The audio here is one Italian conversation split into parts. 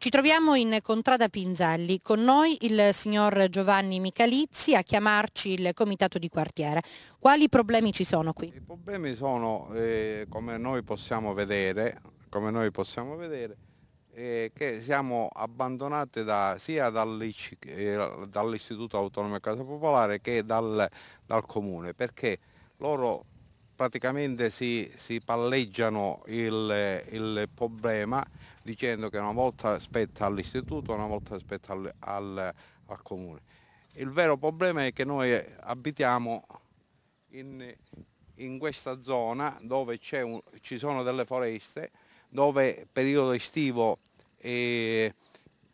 Ci troviamo in Contrada Pinzelli, con noi il signor Giovanni Michalizzi a chiamarci il comitato di quartiere. Quali problemi ci sono qui? I problemi sono, eh, come noi possiamo vedere, noi possiamo vedere eh, che siamo abbandonati da, sia eh, dall'Istituto Autonomo e Casa Popolare che dal, dal Comune, perché loro praticamente si, si palleggiano il, il, problema dicendo che una volta spetta all'istituto, una volta spetta al, al, al, comune. Il vero problema è che noi abitiamo in, in questa zona dove un, ci sono delle foreste, dove periodo estivo eh,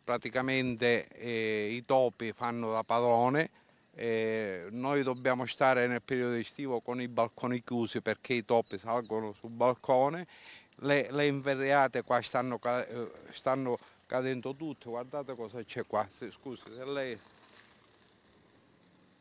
praticamente eh, i topi fanno da padrone, eh, noi dobbiamo stare nel periodo estivo con i balconi chiusi perché i topi salgono sul balcone, le, le inverriate qua stanno, eh, stanno cadendo tutte, guardate cosa c'è qua, scusi se lei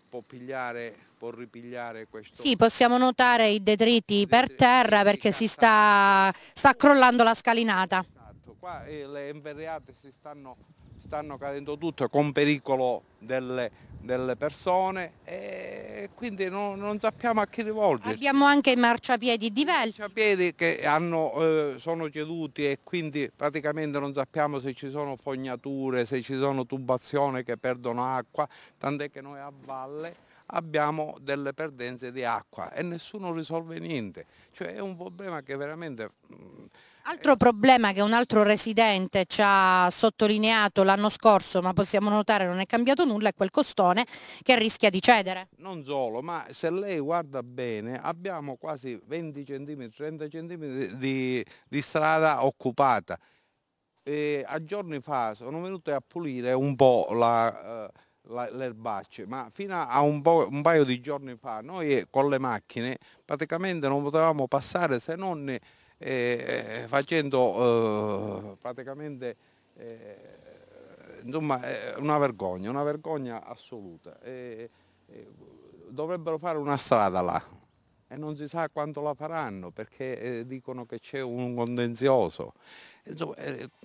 può pigliare, può ripigliare questo... Sì, possiamo notare i detriti, per terra perché si sta, sta crollando la scalinata. Esatto, qua eh, le inverriate si stanno, stanno cadendo tutte con pericolo delle delle persone e quindi non, non sappiamo a chi rivolgere. Abbiamo anche i marciapiedi diversi. I marciapiedi che hanno, eh, sono ceduti e quindi praticamente non sappiamo se ci sono fognature, se ci sono tubazioni che perdono acqua, tant'è che noi a valle abbiamo delle perdenze di acqua e nessuno risolve niente. Cioè è un problema che veramente... Mm, altro eh, problema che un altro residente ci ha sottolineato l'anno scorso, ma possiamo notare non è cambiato nulla, è quel costone che rischia di cedere. Non solo, ma se lei guarda bene abbiamo quasi 20 cm, 30 cm di, di strada occupata. E a giorni fa sono venute a pulire un po' la... Eh, le ma fino a un, un, paio di giorni fa noi eh, con le macchine praticamente non potevamo passare se non eh, eh facendo eh, praticamente eh, insomma, eh, una vergogna, una vergogna assoluta. dovrebbero fare una strada là e non si sa quanto la faranno perché dicono che c'è un contenzioso. Insomma,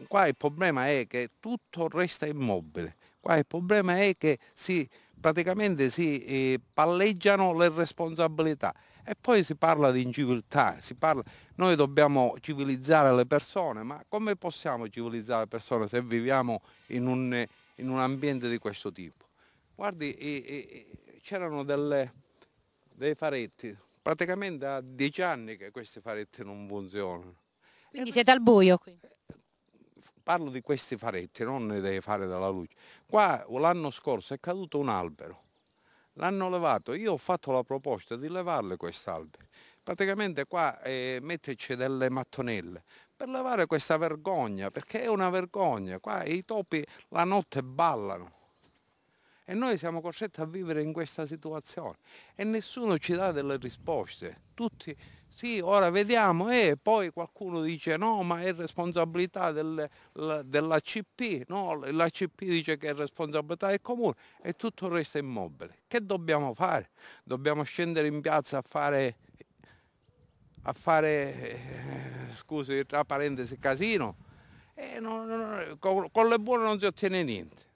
qua il problema è che tutto resta immobile. Qua il problema è che si, praticamente si eh, palleggiano le responsabilità e poi si parla di inciviltà, parla, noi dobbiamo civilizzare le persone, ma come possiamo civilizzare le persone se viviamo in un, in un ambiente di questo tipo? Guardi, eh, eh, eh, c'erano dei faretti, praticamente da dieci anni che questi faretti non funzionano. Quindi siete al buio qui? Parlo di questi faretti, non ne dei fare della luce. Qua l'anno scorso è caduto un albero, l'hanno levato, io ho fatto la proposta di levarle quest'albero. Praticamente qua eh, metterci delle mattonelle per levare questa vergogna, perché è una vergogna. Qua i topi la notte ballano e noi siamo costretti a vivere in questa situazione e nessuno ci dà delle risposte. Tutti sì, ora vediamo, e poi qualcuno dice no, ma è responsabilità del, dell'ACP, no, l'ACP dice che è responsabilità del comune e tutto il resto è immobile. Che dobbiamo fare? Dobbiamo scendere in piazza a fare, a fare eh, scusi, tra parentesi, casino? Non, eh, non, con, con le buone non si ottiene niente.